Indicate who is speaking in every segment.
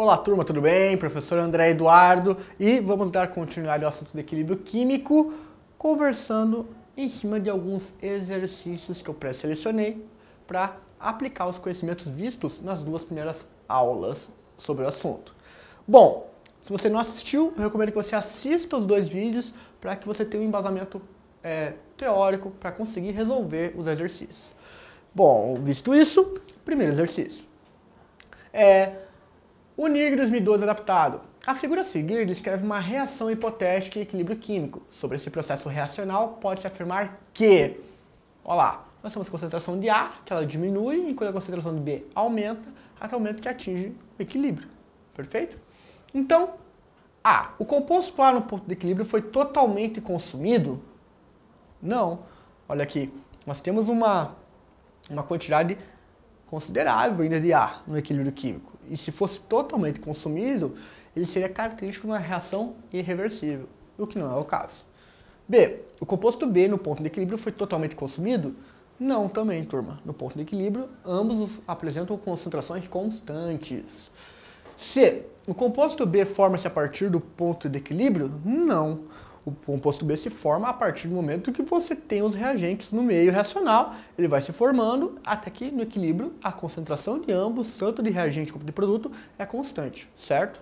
Speaker 1: Olá turma, tudo bem? Professor André Eduardo e vamos dar continuidade ao assunto do equilíbrio químico, conversando em cima de alguns exercícios que eu pré-selecionei para aplicar os conhecimentos vistos nas duas primeiras aulas sobre o assunto. Bom, se você não assistiu, eu recomendo que você assista os dois vídeos para que você tenha um embasamento é, teórico para conseguir resolver os exercícios. Bom, visto isso, primeiro exercício. É, o NIRG 2012 adaptado. A figura a seguir descreve uma reação hipotética e equilíbrio químico. Sobre esse processo reacional, pode-se afirmar que... Olha lá, nós temos a concentração de A, que ela diminui, enquanto a concentração de B aumenta, até o momento que atinge o equilíbrio. Perfeito? Então, A, o composto A no ponto de equilíbrio foi totalmente consumido? Não. Olha aqui, nós temos uma, uma quantidade considerável ainda de ar no equilíbrio químico. E se fosse totalmente consumido, ele seria característico de uma reação irreversível, o que não é o caso. B. O composto B no ponto de equilíbrio foi totalmente consumido? Não, também, turma. No ponto de equilíbrio, ambos apresentam concentrações constantes. C. O composto B forma-se a partir do ponto de equilíbrio? Não. O composto B se forma a partir do momento que você tem os reagentes no meio reacional, ele vai se formando até que no equilíbrio a concentração de ambos, tanto de reagente como de produto, é constante, certo?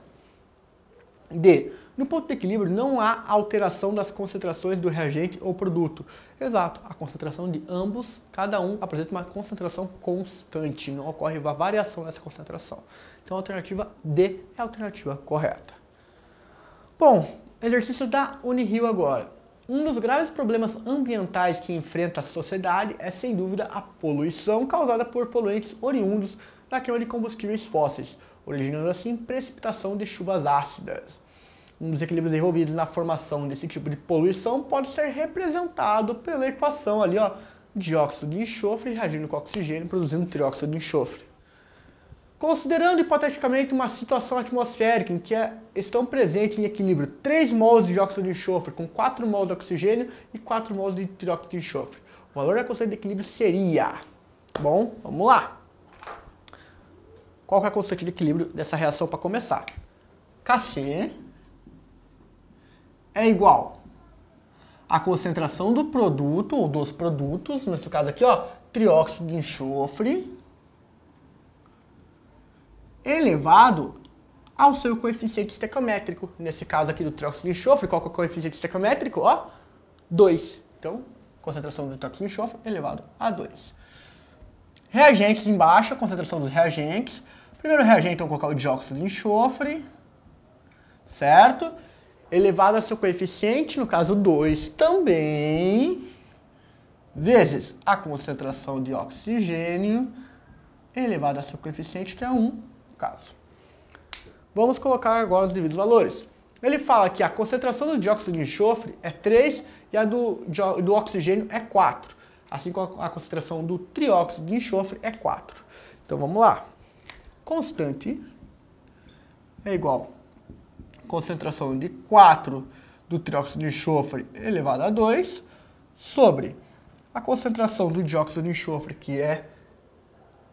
Speaker 1: D. No ponto de equilíbrio não há alteração das concentrações do reagente ou produto. Exato, a concentração de ambos, cada um apresenta uma concentração constante, não ocorre uma variação nessa concentração. Então a alternativa D é a alternativa correta. Bom, Exercício da Unirio agora. Um dos graves problemas ambientais que enfrenta a sociedade é sem dúvida a poluição causada por poluentes oriundos da queima de combustíveis fósseis, originando assim precipitação de chuvas ácidas. Um dos equilíbrios envolvidos na formação desse tipo de poluição pode ser representado pela equação ali, ó, dióxido de enxofre reagindo com oxigênio produzindo trióxido de enxofre. Considerando hipoteticamente uma situação atmosférica em que é, estão presentes em equilíbrio 3 mols de dióxido de enxofre com 4 mols de oxigênio e 4 mols de dióxido de enxofre, o valor da constante de equilíbrio seria... Bom, vamos lá. Qual é a constante de equilíbrio dessa reação para começar? Kc é igual à concentração do produto ou dos produtos, nesse caso aqui, ó, trióxido de enxofre, elevado ao seu coeficiente estequiométrico. Nesse caso aqui do tróxido de enxofre, qual que é o coeficiente estequiométrico? Ó, 2. Então, concentração do tróxido de enxofre elevado a 2. Reagentes embaixo, concentração dos reagentes. Primeiro reagente, então, colocar o dióxido de enxofre, certo? Elevado ao seu coeficiente, no caso 2 também, vezes a concentração de oxigênio, elevado ao seu coeficiente, que é 1, um, caso. Vamos colocar agora os devidos valores. Ele fala que a concentração do dióxido de enxofre é 3 e a do, do oxigênio é 4. Assim como a concentração do trióxido de enxofre é 4. Então vamos lá. Constante é igual a concentração de 4 do trióxido de enxofre elevado a 2 sobre a concentração do dióxido de enxofre, que é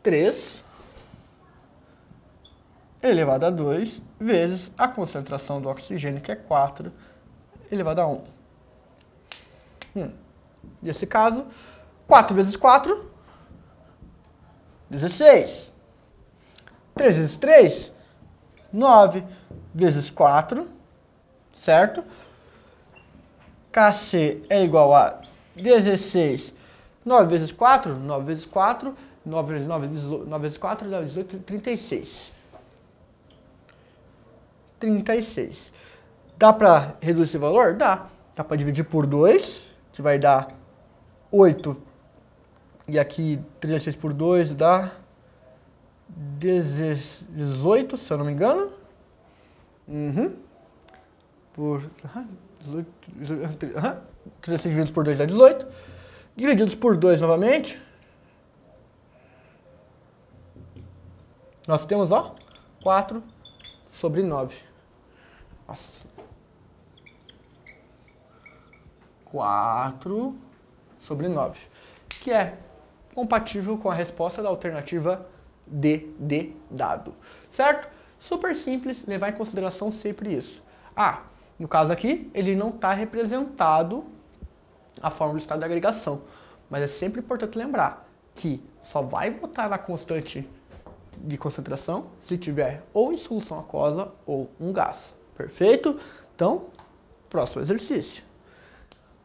Speaker 1: 3, elevado a 2 vezes a concentração do oxigênio, que é 4 elevado a 1. Hum. Nesse caso, 4 vezes 4, 16. 3 vezes 3, 9 vezes 4, certo? Kc é igual a 16. 9 vezes 4, 9 vezes 4, 9 vezes 9, 9 vezes 4, 9 vezes 8, 36. 36. Dá para reduzir esse valor? Dá. Dá para dividir por 2, que vai dar 8. E aqui 36 por 2 dá 18, se eu não me engano. Uhum. Por... Uhum. 18, 18, 36 divididos por 2 dá 18. Divididos por 2 novamente. Nós temos, ó, 4 sobre 9. Nossa. Quatro sobre nove, que é compatível com a resposta da alternativa D D dado, certo? Super simples, levar em consideração sempre isso. Ah, no caso aqui, ele não está representado a forma do estado de agregação, mas é sempre importante lembrar que só vai botar na constante de concentração se tiver ou solução aquosa ou um gás. Perfeito? Então, próximo exercício.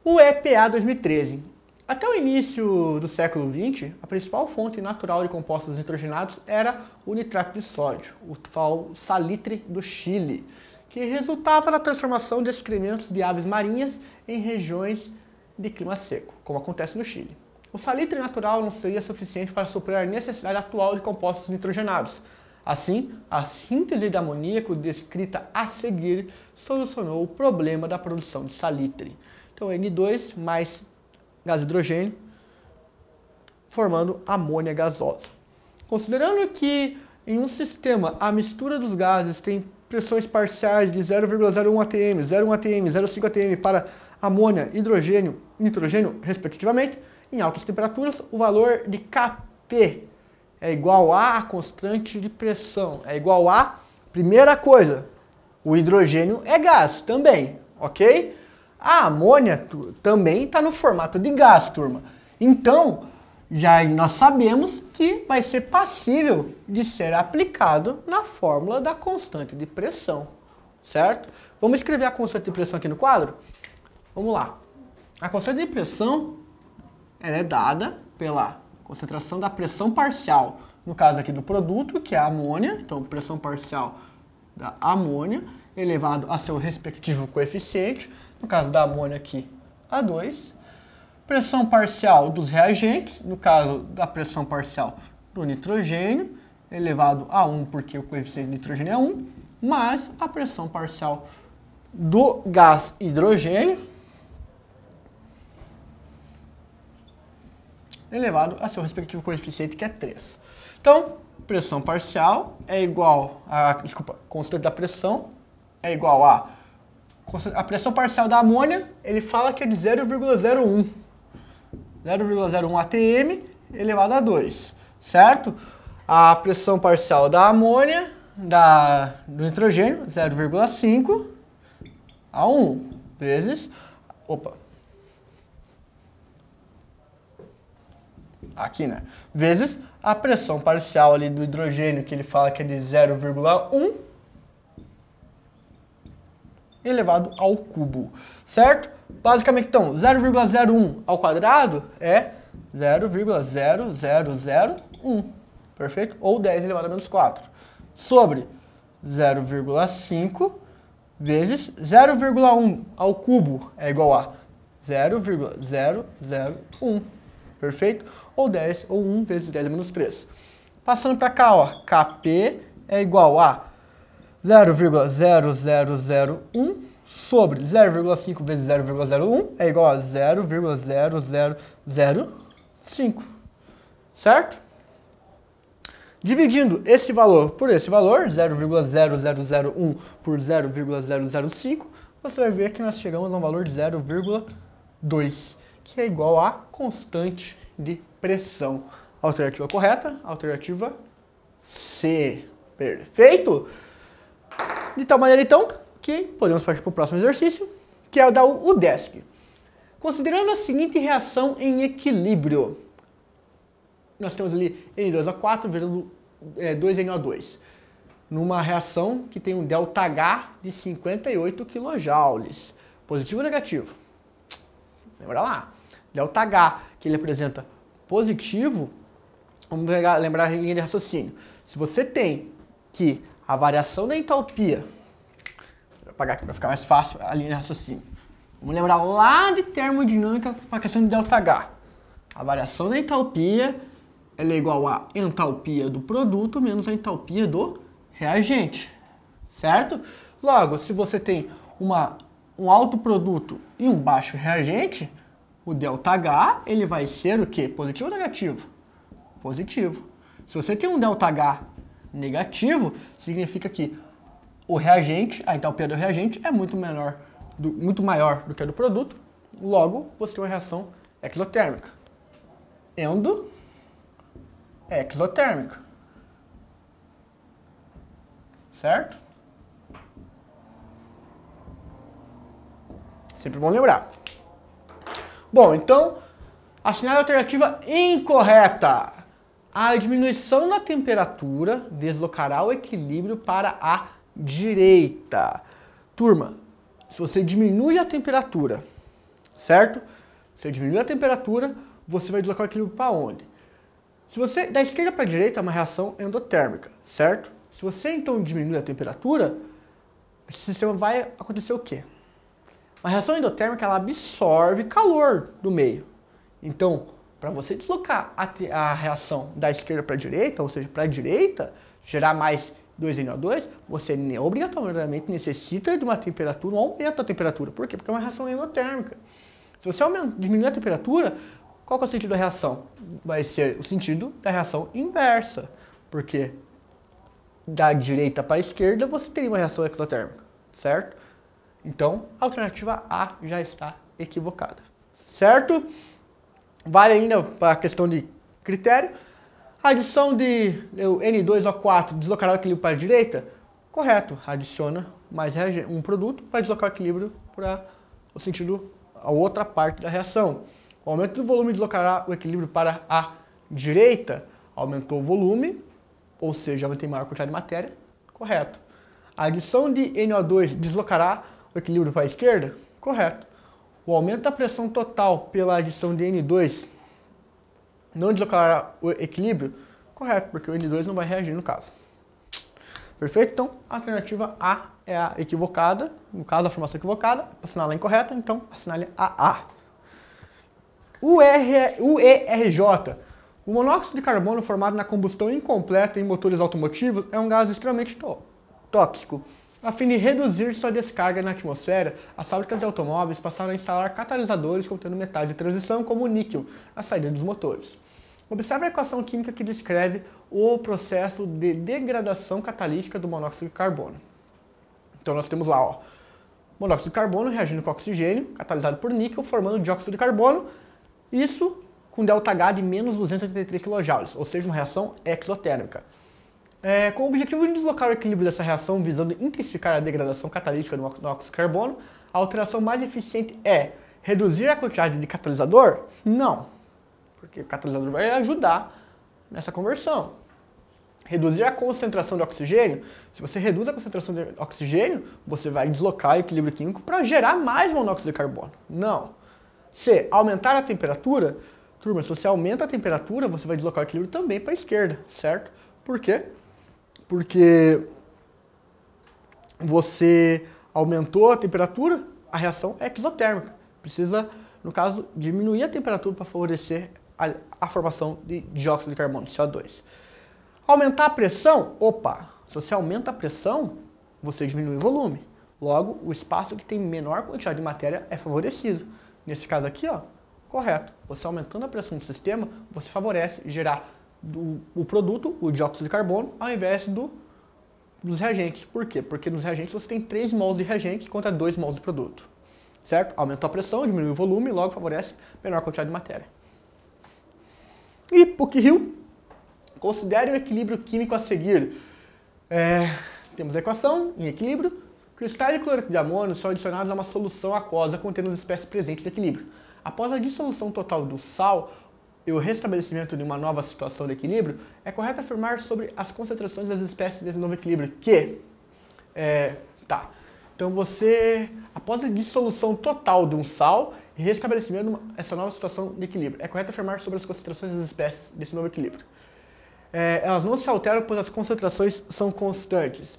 Speaker 1: O EPA 2013. Até o início do século XX, a principal fonte natural de compostos nitrogenados era o nitrato de sódio, o tal salitre do Chile, que resultava na transformação de excrementos de aves marinhas em regiões de clima seco, como acontece no Chile. O salitre natural não seria suficiente para suprir a necessidade atual de compostos nitrogenados, Assim, a síntese de amoníaco descrita a seguir solucionou o problema da produção de salitre. Então, N2 mais gás hidrogênio formando amônia gasosa. Considerando que em um sistema a mistura dos gases tem pressões parciais de 0,01 atm, 0,1 atm, 0,5 atm para amônia, hidrogênio nitrogênio, respectivamente, em altas temperaturas, o valor de Kp é igual a, a constante de pressão, é igual a, primeira coisa, o hidrogênio é gás também, ok? A amônia também está no formato de gás, turma. Então, já nós sabemos que vai ser passível de ser aplicado na fórmula da constante de pressão, certo? Vamos escrever a constante de pressão aqui no quadro? Vamos lá. A constante de pressão é dada pela concentração da pressão parcial, no caso aqui do produto, que é a amônia, então pressão parcial da amônia elevado a seu respectivo coeficiente, no caso da amônia aqui, A2, pressão parcial dos reagentes, no caso da pressão parcial do nitrogênio, elevado a 1 porque o coeficiente de nitrogênio é 1, mais a pressão parcial do gás hidrogênio, elevado a seu respectivo coeficiente, que é 3. Então, pressão parcial é igual a, desculpa, constante da pressão é igual a, a pressão parcial da amônia, ele fala que é de 0,01. 0,01 atm elevado a 2, certo? A pressão parcial da amônia, da, do nitrogênio, 0,5 a 1 vezes, opa, aqui, né? Vezes a pressão parcial ali do hidrogênio, que ele fala que é de 0,1 elevado ao cubo, certo? Basicamente, então, 0,01 ao quadrado é 0,0001, perfeito? Ou 10 elevado a menos 4, sobre 0,5 vezes 0,1 ao cubo é igual a 0,001, perfeito? ou 10, ou 1 vezes 10 menos 3. Passando para cá, ó, Kp é igual a 0,0001 sobre 0,5 vezes 0,01 é igual a 0,0005, certo? Dividindo esse valor por esse valor, 0,0001 por 0,005, você vai ver que nós chegamos a um valor de 0,2, que é igual à constante de pressão. Alternativa correta, alternativa C. Perfeito? De tal maneira, então, que podemos partir para o próximo exercício, que é o da UDESC. Considerando a seguinte reação em equilíbrio. Nós temos ali N2O4 virando 2NO2. Numa reação que tem um ΔH de 58 kJ. Positivo ou negativo? Lembra lá. ΔH, que ele apresenta positivo, vamos pegar, lembrar a linha de raciocínio. Se você tem que a variação da entalpia, vou apagar aqui para ficar mais fácil a linha de raciocínio. Vamos lembrar lá de termodinâmica para a questão de ΔH. A variação da entalpia ela é igual à entalpia do produto menos a entalpia do reagente, certo? Logo, se você tem uma, um alto produto e um baixo reagente, o ΔH ele vai ser o quê? Positivo ou negativo? Positivo. Se você tem um ΔH negativo, significa que o reagente, a entalpia do reagente é muito menor, do, muito maior do que a do produto, logo você tem uma reação exotérmica. Endo exotérmica. Certo? Sempre bom lembrar. Bom, então, assinale a alternativa incorreta. A diminuição da temperatura deslocará o equilíbrio para a direita. Turma, se você diminui a temperatura, certo? Se Você diminui a temperatura, você vai deslocar o equilíbrio para onde? Se você da esquerda para a direita é uma reação endotérmica, certo? Se você então diminui a temperatura, esse sistema vai acontecer o quê? Uma reação endotérmica ela absorve calor do meio. Então, para você deslocar a, a, reação da esquerda para a direita, ou seja, para a direita, gerar mais 2NO2, você obrigatoriamente necessita de uma temperatura, um aumento da temperatura. Por quê? Porque é uma reação endotérmica. Se você aumenta, diminuir a temperatura, qual é o sentido da reação? Vai ser o sentido da reação inversa, porque da direita para a esquerda você teria uma reação exotérmica, certo? Então, a alternativa A já está equivocada, certo? Vale ainda para a questão de critério. A adição de N2O4 deslocará o equilíbrio para a direita? Correto, adiciona mais um produto para deslocar o equilíbrio para o sentido, a outra parte da reação. O aumento do volume deslocará o equilíbrio para a direita, aumentou o volume, ou seja, aumentei maior quantidade de matéria, correto. A adição de NO2 deslocará o equilíbrio para a esquerda? Correto. O aumento da pressão total pela adição de N2 não deslocará o equilíbrio? Correto, porque o N2 não vai reagir no caso. Perfeito? Então, a alternativa A é a equivocada. No caso, a formação equivocada, assinala a incorreta, então assinale a A. UERJ. O monóxido de carbono formado na combustão incompleta em motores automotivos é um gás extremamente tóxico. A fim de reduzir sua descarga na atmosfera, as fábricas de automóveis passaram a instalar catalisadores contendo metais de transição como o níquel na saída dos motores. Observe a equação química que descreve o processo de degradação catalítica do monóxido de carbono. Então nós temos lá, ó, monóxido de carbono reagindo com oxigênio, catalisado por níquel, formando dióxido de carbono, isso com ΔH de menos 283 kJ, ou seja, uma reação exotérmica. É, com o objetivo de deslocar o equilíbrio dessa reação, visando intensificar a degradação catalítica do óxido de carbono, a alteração mais eficiente é reduzir a quantidade de catalisador? Não, porque o catalisador vai ajudar nessa conversão. Reduzir a concentração de oxigênio? Se você reduz a concentração de oxigênio, você vai deslocar o equilíbrio químico para gerar mais monóxido de carbono. Não. C. Aumentar a temperatura? Turma, se você aumenta a temperatura, você vai deslocar o equilíbrio também para a esquerda, certo? Por quê? porque você aumentou a temperatura, a reação é exotérmica. Precisa, no caso, diminuir a temperatura para favorecer a, a, formação de dióxido de carbono, CO2. Aumentar a pressão, opa, se você aumenta a pressão, você diminui o volume. Logo, o espaço que tem menor quantidade de matéria é favorecido. Nesse caso aqui, ó, correto. Você aumentando a pressão do sistema, você favorece gerar do, o produto, o dióxido de carbono, ao invés do, dos reagentes. Por quê? Porque nos reagentes você tem 3 mols de reagentes contra 2 mols de produto. Certo? Aumenta a pressão, diminui o volume, logo favorece menor quantidade de matéria. E PUC-Rio, considere o equilíbrio químico a seguir. É, temos a equação em equilíbrio. Cristais de cloreto de amônio são adicionados a uma solução aquosa contendo as espécies presentes de equilíbrio. Após a dissolução total do sal, e o restabelecimento de uma nova situação de equilíbrio, é correto afirmar sobre as concentrações das espécies desse novo equilíbrio que, é, tá, então você, após a dissolução total de um sal e restabelecimento essa nova situação de equilíbrio, é correto afirmar sobre as concentrações das espécies desse novo equilíbrio. É, elas não se alteram pois as concentrações são constantes.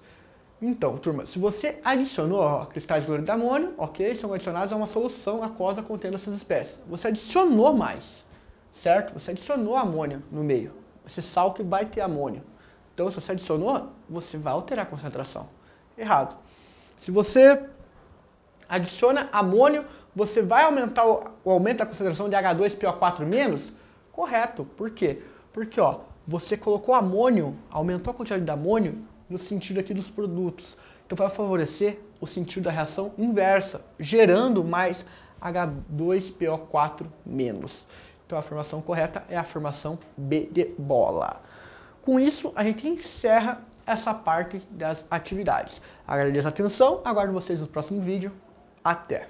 Speaker 1: Então, turma, se você adicionou ó, cristais de cloreto de amônio, ok, são adicionados a uma solução aquosa contendo essas espécies. Você adicionou mais certo? Você adicionou amônia no meio, esse sal que vai ter amônio. Então, se você adicionou, você vai alterar a concentração. Errado. Se você adiciona amônio, você vai aumentar o, o aumento da concentração de H2PO4-? Correto. Por quê? Porque ó, você colocou amônio, aumentou a quantidade de amônio no sentido aqui dos produtos. Então vai favorecer o sentido da reação inversa, gerando mais H2PO4-. Então a formação correta é a formação B de bola. Com isso, a gente encerra essa parte das atividades. Agradeço a atenção, aguardo vocês no próximo vídeo. Até!